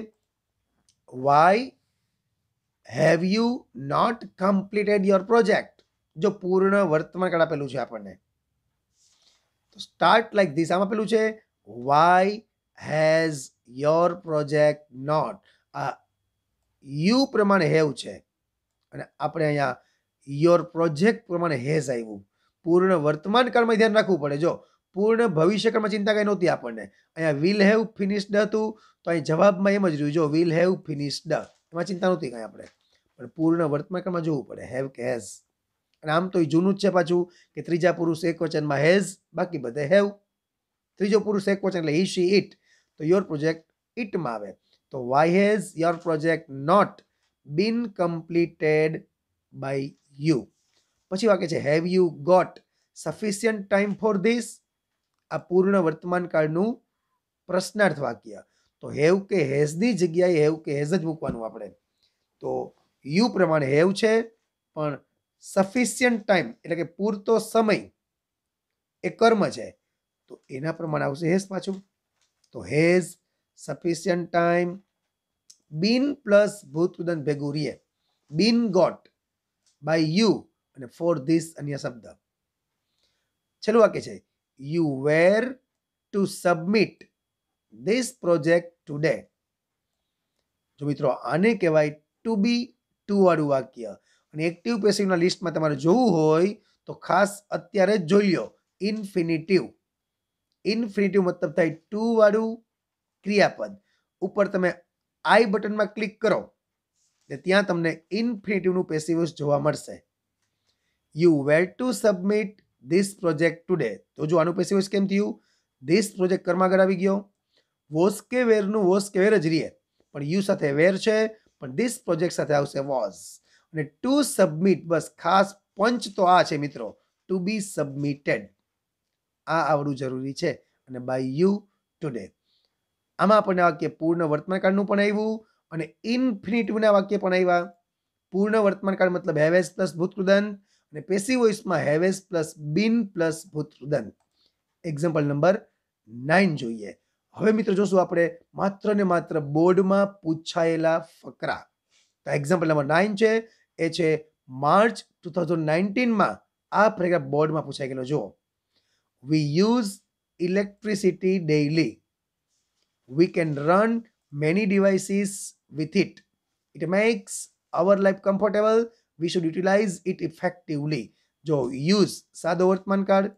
why have you not completed your project જો પૂર્ણ વર્તમાન કાળ આપેલું છે આપણને તો સ્ટાર્ટ લાઈક ધીસ આમ આપેલું છે why has your project not આ યુ પ્રમાણે હેવ છે અને આપણે અહીંયા યોર પ્રોજેક્ટ પ્રમાણે હેઝ આવ્યું પૂર્ણ વર્તમાન કાળમાં ધ્યાન રાખવું પડે જો પૂર્ણ ભવિષ્ય કર્મ ચિંતા કંઈ નહોતી આપણને અહીંયા વિલ હેવ ફિનિશ્ડ હતું તો અહીં જવાબમાં એમ જ રહ્યું જો વિલ હેવ ફિનિશ્ડ એમાં ચિંતા નહોતી કંઈ આપણે પણ પૂર્ણ વર્તમાન જોવું પડે હેવ કે હેઝ અને આમ તો એ જૂનું જ છે પાછું કે ત્રીજા પુરુષ એક વચનમાં હેઝ બાકી બધે હેવ ત્રીજો પુરુષ એક વચન એટલે હી શી ઇટ તો યોર પ્રોજેક્ટ ઇટમાં આવે તો why has your project not been completed by you પછી વાક્ય છે have you got sufficient time for this આ પૂર્ણ વર્તમાન કાળનું પ્રશ્નાર્થ વાક્ય તો હેવ કે હેઝની જગ્યાએ હેવ કે હેઝ જ મૂકવાનું આપણે તો યુ પ્રમાણે હેવ છે પણ સફિશિયન્ટ ટાઈમ એટલે કે પૂરતો સમય એ કર્મ છે તો એના પ્રમાણે આવશે હેઝ પાછું તો has sufficient time been plus ભૂતઉદન ભેગું રીએ બિન ગોટ બાય યુ અને ફોર ધીસ અન્ય શબ્દ છેલ્લું વાક્ય છે you were to submit this project today જો મિત્રો આને કહેવાય ટુ બી ટુ વાળું વાક્ય અને એક્ટિવ પેસિવના લિસ્ટમાં તમારે જોવું હોય તો ખાસ અત્યારે જ જોઈ લો ઇન્ફિનિટિવ ઇન્ફિનિટિવ મતલબ થાય ટુ વાળું ક્રિયાપદ ઉપર તમે આઈ બટનમાં ક્લિક કરો એટલે ત્યાં તમને ઇન્ફિનિટિવનું પેસિવ્સ જોવા મળશે you were to submit this project today તો જો આનું પેસિવ વોઇસ કેમ થયું ધીસ પ્રોજેક્ટ કર્મા આવી ગયો વોઝ કે વેરનું વોઝ કે વેર જ રીએ પણ યુ સાથે વેર છે પણ ધીસ પ્રોજેક્ટ સાથે આવશે વોઝ અને ટુ સબમિટ બસ ખાસ પંચ તો આ છે મિત્રો ટુ બી સબમિટેડ આ આવડું જરૂરી છે અને બાય યુ ટુડે આમાં આપણને વાક્ય પૂર્ણ વર્તમાનકાળનું પણ આવ્યું અને ઇન્ફિનિટિવના વાક્ય પણ આવ્યા પૂર્ણ વર્તમાનકાળ મતલબ હેવેઝ પ્લસ ભૂતકૃદંત અને પેસિવ વોઇસમાં હેવેસ પ્લસ બિન પ્લસ ભૂતૃદન એક્ઝામ્પલ નંબર નાઇન જોઈએ હવે મિત્ર જોશું આપણે માત્ર ને માત્ર બોર્ડમાં પૂછાયેલા ફકરા તો એક્ઝામ્પલ નંબર નાઇન છે એ છે માર્ચ ટુ થાઉઝન્ડ નાઇન્ટીનમાં આ પ્રેગ્રામ બોર્ડમાં પૂછાઈ ગયેલો જુઓ we use electricity daily we can run many devices with it it makes our life comfortable we should utilize it effectively જો યુઝ સાદો વર્તમાન વર્તમાનકાળ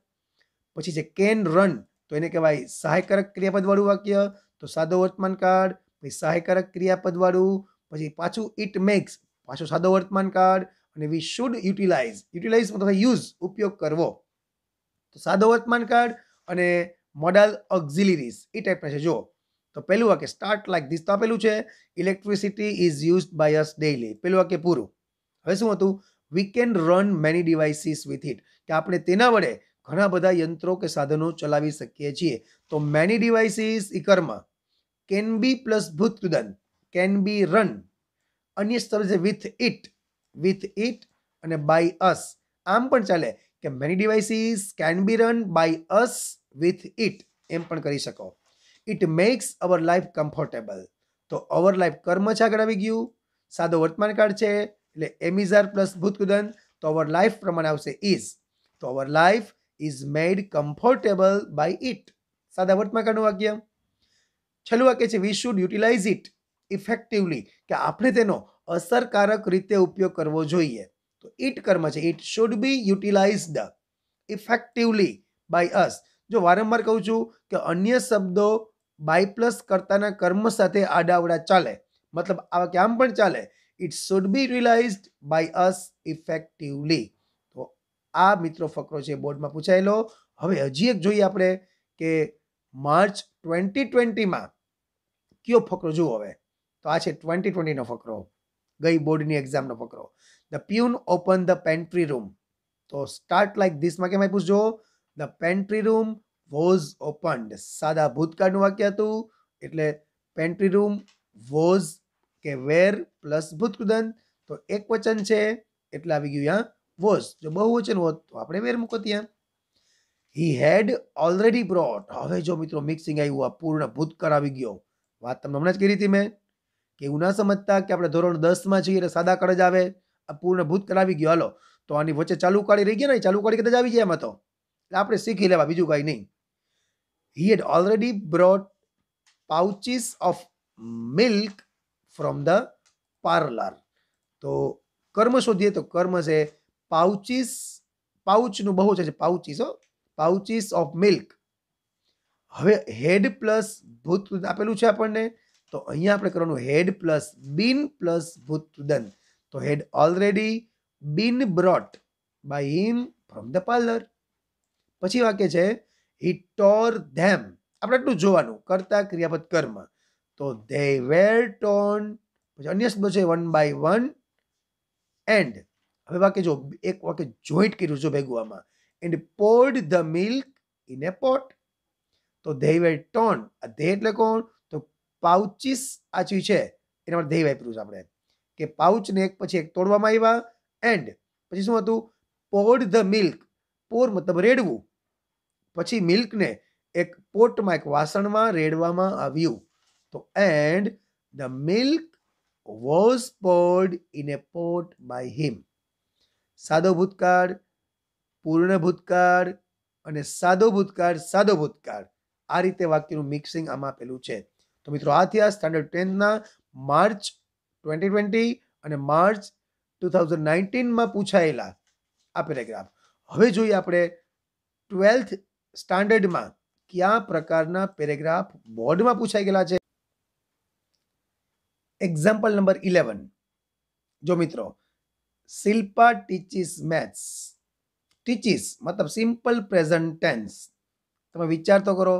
પછી છે કેન રન તો એને કહેવાય સહાયકારક ક્રિયાપદવાળું વાક્ય તો સાદો વર્તમાન વર્તમાનકાળ પછી સહાયકારક ક્રિયાપદવાળું પછી પાછું ઇટ મેક્સ પાછો સાદો વર્તમાનકાળ અને વી શુડ યુટિલાઇઝ યુટિલાઇઝ અથવા યુઝ ઉપયોગ કરવો તો સાદો વર્તમાન વર્તમાનકાળ અને મોડલ ઓક્ઝિલરીઝ એ ટાઈપના છે જો તો પહેલું વાક્ય સ્ટાર્ટ લાઈક ધીસ તો આપેલું છે electricity is use by us daily પહેલું વાક્ય પૂરું હવે શું હતું we can run many devices with it કે આપણે તેના વડે ઘણા બધા યંત્રો કે સાધનો ચલાવી શકીએ છીએ તો મેની ડિવાઇસીસ ઇકરમાં કેન બી પ્લસ ભૂતકુદન કેન બી રન અન્ય સ્તર છે વિથ ઇટ વિથ ઇટ અને બાય અસ આમ પણ ચાલે કે many devices can be run by us with it એમ પણ કરી શકો it makes our life comfortable તો અવર લાઈફ કર્મ છે આગળ આવી ગયું સાદો વર્તમાનકાળ છે એટલે એમિઝાર પ્લસ ભૂતકુદન તો અવર લાઈફ પ્રમાણે આવશે ઇઝ તો our life is made comfortable by it સાદા વર્તમાકાનું વાક્ય છેલ્લું વાક્ય છે we should utilize it effectively કે આપણે તેનો અસરકારક રીતે ઉપયોગ કરવો જોઈએ તો ઇટ કર્મ છે it should be utilized effectively by us જો વારંવાર કહું છું કે અન્ય શબ્દો બાય પ્લસ કરતાના કર્મ સાથે આડાવડા ચાલે મતલબ આવા કે આમ પણ ચાલે it should be realized by us effectively તો આ મિત્રો ફકરો છે બોર્ડમાં પૂછાયેલો હવે હજી એક જોઈએ આપણે કે માર્ચ ટ્વેન્ટી ટ્વેન્ટીમાં કયો ફકરો જુઓ હવે તો આ છે ટ્વેન્ટી ટ્વેન્ટીનો ફકરો ગઈ બોર્ડની એક્ઝામનો ફકરો the peon open the pantry room તો સ્ટાર્ટ લાઈક ધીસમાં કેમ આપ્યું the pantry room was opened સાદા ભૂતકાળનું વાક્ય હતું એટલે પેન્ટ્રી રૂમ વોઝ કે વેર પ્લસ ભૂતકૃદન તો એક વચન છે એટલે આવી ગયું અહીંયા વોઝ જો બહુ બહુવચન હોત તો આપણે વેર મૂકો ત્યાં હી હેડ ઓલરેડી બ્રોટ હવે જો મિત્રો મિક્સિંગ આવ્યું આ પૂર્ણ ભૂત કરાવી ગયો વાત તમને હમણાં જ કરી હતી મેં કે એવું ના સમજતા કે આપણે ધોરણ દસમાં છીએ એટલે સાદા કાળ જ આવે આ પૂર્ણ ભૂત કરાવી ગયો હાલો તો આની વચ્ચે ચાલુ કાળી રહી ગયા ને ચાલુ કાળી કદાચ આવી જાય એમાં તો એટલે આપણે શીખી લેવા બીજું કાંઈ નહીં he had already brought pouches of milk from the parlour તો કર્મ શોધીએ તો કર્મ છે પાઉચીસ પાઉચનું બહુ છે પાઉચીસ પાઉચીસ ઓફ મિલ્ક હવે હેડ પ્લસ ભૂત આપેલું છે આપણને તો અહીંયા આપણે કરવાનું હેડ પ્લસ બિન પ્લસ ભૂતદન તો had already been brought by him from the parlour પછી વાક્ય છે હી ટોર ધેમ આપણે એટલું જોવાનું કરતા ક્રિયાપદ કર્મ તો ધે વેર ટોન પછી અન્ય શબ્દો છે વન બાય વન એન્ડ હવે વાક્ય જો એક વાક્ય જોઈન્ટ કર્યું છે ભેગું and poured the milk in a pot તો ધે વેર ટોન આ ધે એટલે કોણ તો પાઉચીસ આચી છે એના માટે ધે વાપર્યું છે આપણે કે પાઉચને એક પછી એક તોડવામાં આવ્યા એન્ડ પછી શું હતું પોર્ડ ધ મિલ્ક પોર મતલબ રેડવું પછી મિલ્કને એક પોટમાં એક વાસણમાં રેડવામાં આવ્યું તો and the milk was poured in a pot by him સાદો ભૂતકાળ પૂર્ણ ભૂતકાળ અને સાદો ભૂતકાળ સાદો ભૂતકાળ આ રીતે વાક્યનું મિક્સિંગ આમાં આપેલું છે તો મિત્રો આ થયા સ્ટાન્ડર્ડ ટેન્થના માર્ચ ટ્વેન્ટી ટ્વેન્ટી અને માર્ચ ટુ થાઉઝન્ડ નાઇન્ટીનમાં પૂછાયેલા આ પેરેગ્રાફ હવે જોઈએ આપણે ટ્વેલ્થ સ્ટાન્ડર્ડમાં કયા પ્રકારના પેરેગ્રાફ બોર્ડમાં પૂછાઈ ગયેલા છે એક્ઝામ્પલ નંબર ઇલેવન જો મિત્રો શિલ્પા ટીચિસ મેથ્સ ટીચિસ મતલબ સિમ્પલ પ્રેઝન્ટ ટેન્સ તમે વિચાર તો કરો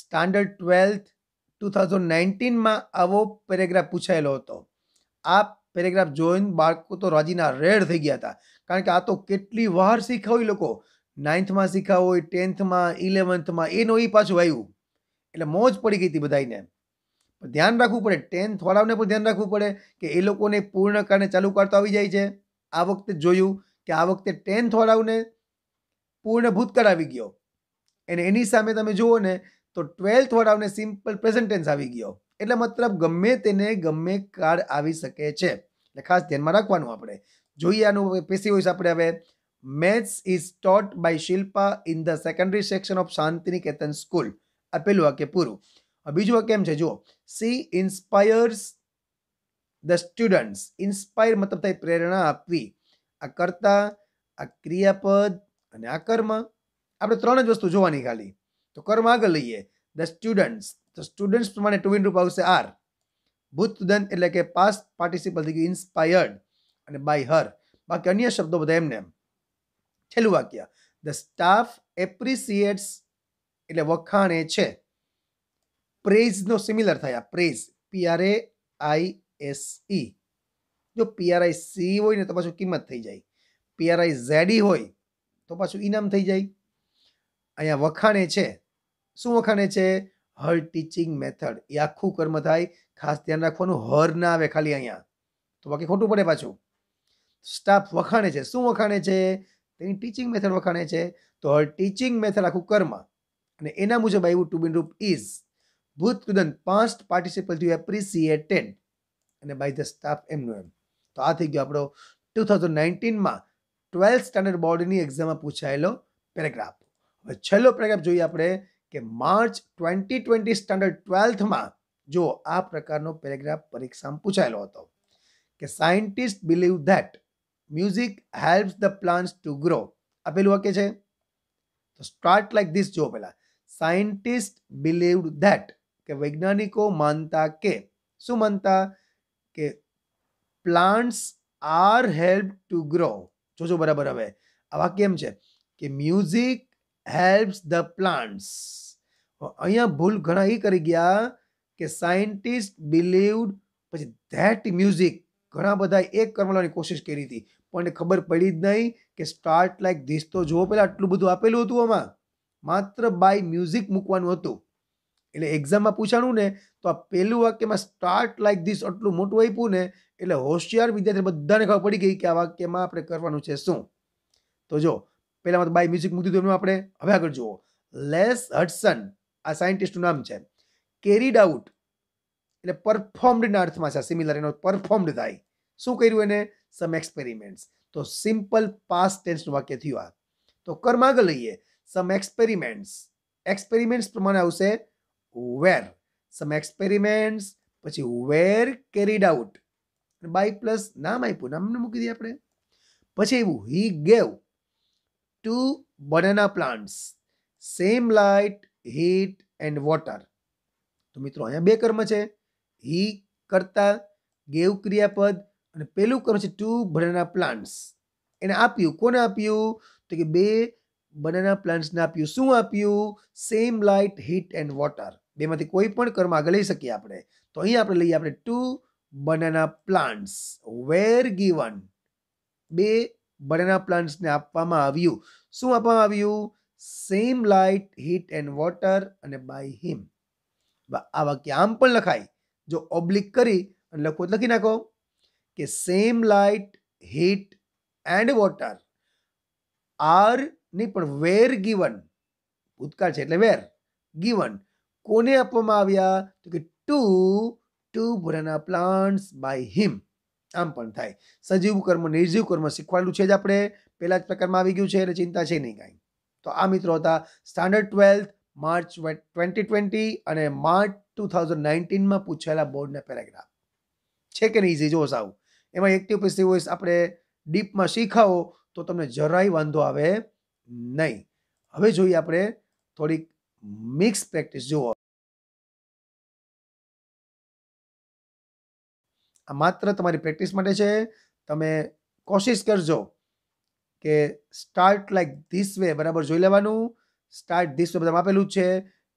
સ્ટાન્ડર્ડ ટ્વેલ્થ ટુ થાઉઝન્ડ નાઇન્ટીનમાં આવો પેરેગ્રાફ પૂછાયેલો હતો આ પેરેગ્રાફ જોઈને બાળકો તો રાજીના રેડ થઈ ગયા હતા કારણ કે આ તો કેટલી વાર શીખાવી લોકો નાઇન્થમાં શીખાવ હોય ટેન્થમાં ઇલેવન્થમાં એનો એ પાછું આવ્યું એટલે મોજ પડી ગઈ હતી બધાને ધ્યાન રાખવું પડે ટેન્થ વાળાઓને પણ ધ્યાન રાખવું પડે કે એ લોકોને પૂર્ણ કારણે ચાલુ કરતા આવી જાય છે આ વખતે જોયું કે આ વખતે ટેન્થ વાળાઓને પૂર્ણ ભૂતકાળ આવી ગયો અને એની સામે તમે જુઓ ને તો ટ્વેલ્થ વાળાઓને સિમ્પલ પ્રેઝન્ટેન્સ આવી ગયો એટલે મતલબ ગમે તેને ગમે કાર્ડ આવી શકે છે એટલે ખાસ ધ્યાનમાં રાખવાનું આપણે જોઈએ આનું પેસી વોઇસ આપણે હવે maths is taught by Shilpa in the secondary section of Shantiniketan school આપેલું વાક્ય પૂરું બીજું કેમ છે જુઓ she inspires the students inspire મતલબ થાય પ્રેરણા આપવી આ કર્તા આ ક્રિયાપદ અને આ કર્મ આપણે ત્રણ જ વસ્તુ જોવાની ખાલી તો કર્મ આગળ લઈએ ધ સ્ટુડન્ટ્સ તો સ્ટુડન્ટ્સ પ્રમાણે ટુ રૂપ આવશે આર ભૂતદન એટલે કે પાસ્ટ પાર્ટિસિપલ થઈ ગયું ઇન્સ્પાયર્ડ અને બાય હર બાકી અન્ય શબ્દો બધા એમને એમ છેલ્લું વાક્ય ધ સ્ટાફ એપ્રિસિએટ્સ એટલે વખાણે છે પ્રેઝનો સિમિલર થયા praise P R A I S E જો પીઆરઆઈ સી હોય ને તો પાછું કિંમત થઈ જાય પીઆરઆઈ ઝેડી e હોય તો પાછું ઇનામ થઈ જાય અહીંયા વખાણે છે શું વખાણે છે હર ટીચિંગ મેથડ એ આખું કર્મ થાય ખાસ ધ્યાન રાખવાનું હર ના આવે ખાલી અહીંયા તો બાકી ખોટું પડે પાછું સ્ટાફ વખાણે છે શું વખાણે છે તેની ટીચિંગ મેથડ વખાણે છે તો હર ટીચિંગ મેથડ આખું કર્મ અને એના મુજબ આવ્યું ટુ બિન રૂપ ઇઝ ભૂત કુદન પાસ્ટ પાર્ટિસિપલ યુ એપ્રિસિએટેડ અને બાય ધ સ્ટાફ એમનું એમ તો આ થઈ ગયો આપણો ટુ થાઉઝન્ડ નાઇન્ટીનમાં ટ્વેલ્થ સ્ટાન્ડર્ડ બોર્ડની એક્ઝામમાં પૂછાયેલો પેરેગ્રાફ હવે છેલ્લો પેરેગ્રાફ જોઈએ આપણે કે માર્ચ ટ્વેન્ટી ટ્વેન્ટી સ્ટાન્ડર્ડ ટ્વેલ્થમાં જો આ પ્રકારનો પેરેગ્રાફ પરીક્ષામાં પૂછાયેલો હતો કે scientist believe that music helps the plants to grow આપેલું વાક્ય છે તો સ્ટાર્ટ લાઈક ધીસ જો પહેલાં સાયન્ટિસ્ટ બિલીવ ધેટ કે વૈજ્ઞાનિકો માનતા કે શું માનતા કે plants are help to grow જોજો બરાબર હવે આવા કેમ છે કે મ્યુઝિક હેલ્પ્સ ધ પ્લાન્ટ્સ અહીંયા ભૂલ ઘણા એ કરી ગયા કે સાયન્ટિસ્ટ બિલીવડ પછી ધેટ મ્યુઝિક ઘણા બધા એક કરવાની કોશિશ કરી હતી પણ ખબર પડી જ નહીં કે સ્ટાર્ટ લાઈક ધીસ તો જુઓ પહેલાં આટલું બધું આપેલું હતું આમાં માત્ર બાય મ્યુઝિક મૂકવાનું હતું એટલે એક્ઝામમાં પૂછાણું ને તો આ પહેલું વાક્યમાં સ્ટાર્ટ લાઇક ધીસ આટલું મોટું આપ્યું ને એટલે હોશિયાર વિદ્યાર્થી બધાને ખબર પડી ગઈ કે આ વાક્યમાં આપણે કરવાનું છે શું તો જો પહેલામાં બાય મ્યુઝિક મૂકી દીધું આપણે હવે આગળ જુઓ લેસ હડસન આ સાયન્ટિસ્ટનું નામ છે કેરીડ આઉટ એટલે પરફોર્મડના અર્થમાં છે સિમિલર એનો પરફોર્મડ થાય શું કર્યું એને સમ એક્સપેરિમેન્ટ્સ તો સિમ્પલ પાસ્ટ ટેન્સનું વાક્ય થયું આ તો કર્મ આગળ લઈએ સમ એક્સપેરિમેન્ટ્સ એક્સપેરિમેન્ટ્સ પ્રમાણે આવશે વેર સમ એક્સપેરિમેન્ટ્સ પછી were carried out by plus નામ આપ્યું નામને મૂકી દઈએ આપણે પછી આવ્યું he gave two banana plants same light heat and water તો મિત્રો અહીંયા બે કર્મ છે હી કરતા ગેવ ક્રિયાપદ અને પહેલું કર્મ છે ટુ બનાના પ્લાન્ટ્સ એને આપ્યું કોને આપ્યું તો કે બે બનાના પ્લાન્ટ્સને આપ્યું શું આપ્યું same light heat and water બેમાંથી કોઈ પણ કર્મ આગળ લઈ શકીએ આપણે તો અહીં આપણે લઈએ આપણે two banana plants were given બે બનાના પ્લાન્ટ્સને આપવામાં આવ્યું શું આપવામાં આવ્યું same light heat and water અને બાય હિમ આ વાક્ય આમ પણ લખાય જો ઓબ્લિક કરી અને લખો લખી નાખો કે same light heat and water are નહીં પણ વેર ગીવન ભૂતકાળ છે એટલે વેર ગીવન કોને આપવામાં આવ્યા તો કે two two banana plants by him આમ પણ થાય સજીવ કર્મ નિર્જીવ કર્મ શીખવાડેલું છે જ આપણે પહેલા જ પ્રકારમાં આવી ગયું છે એટલે ચિંતા છે નહીં કાંઈ તો આ મિત્રો હતા standard twelfth March twenty twenty અને માર્ચ ટુ થાઉઝન્ડ નાઇન્ટીનમાં પૂછાયેલા બોર્ડના પેરેગ્રાફ છે કે નહીં ઇઝી જો સાવ એમાં એક્ટિવ પેસિવ વોઇસ આપણે ડીપમાં શીખાવો તો તમને જરાય વાંધો આવે નહીં હવે જોઈએ આપણે થોડીક મિક્સ પ્રેક્ટિસ જુઓ આ માત્ર તમારી પ્રેક્ટિસ માટે છે તમે કોશિશ કરજો કે સ્ટાર્ટ લાઈક ધીસ વે બરાબર જોઈ લેવાનું સ્ટાર્ટ ધીસ વે બધા આપેલું છે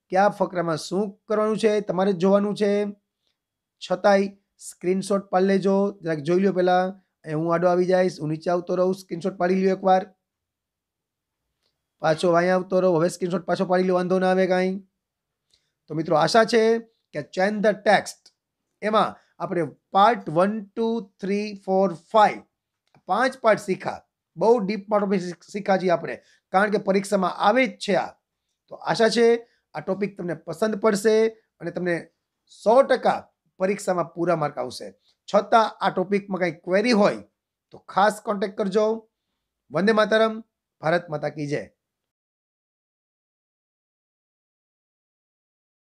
કયા ફકરામાં શું કરવાનું છે તમારે જ જોવાનું છે છતાંય સ્ક્રીનશોટ પાડી લેજો જરાક જોઈ લો પહેલાં હું આડો આવી જઈશ હું નીચે આવતો રહું સ્ક્રીનશોટ પાડી લ્યો એકવાર પાછો અહીંયા આવતો રહો હવે સ્ક્રીનશોટ પાછો પાડી લો વાંધો ના આવે કાંઈ તો મિત્રો આશા છે કે ચેન ધ ટેક્સ્ટ એમાં આપણે part one two three four five પાંચ પાર્ટ શીખા બહુ ડીપ પાર્ટ શીખા છીએ આપણે કારણ કે પરીક્ષામાં આવે જ છે આ તો આશા છે આ ટોપિક તમને પસંદ પડશે અને તમને સો ટકા પરીક્ષામાં પૂરા માર્ક આવશે છતાં આ ટોપિકમાં કંઈ ક્વેરી હોય તો ખાસ કોન્ટેક્ટ કરજો વંદે માતરમ ભારત માતા કી જય